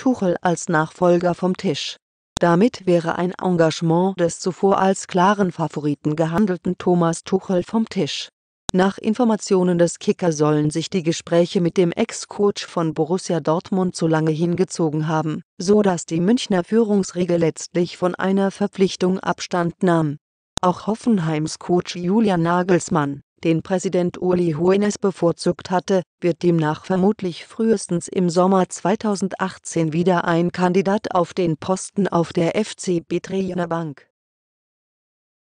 Tuchel als Nachfolger vom Tisch. Damit wäre ein Engagement des zuvor als klaren Favoriten gehandelten Thomas Tuchel vom Tisch. Nach Informationen des Kicker sollen sich die Gespräche mit dem Ex-Coach von Borussia Dortmund zu lange hingezogen haben, so dass die Münchner Führungsriege letztlich von einer Verpflichtung Abstand nahm. Auch Hoffenheims Coach Julian Nagelsmann den Präsident Uli Hoeneß bevorzugt hatte, wird demnach vermutlich frühestens im Sommer 2018 wieder ein Kandidat auf den Posten auf der FCB Triener Bank.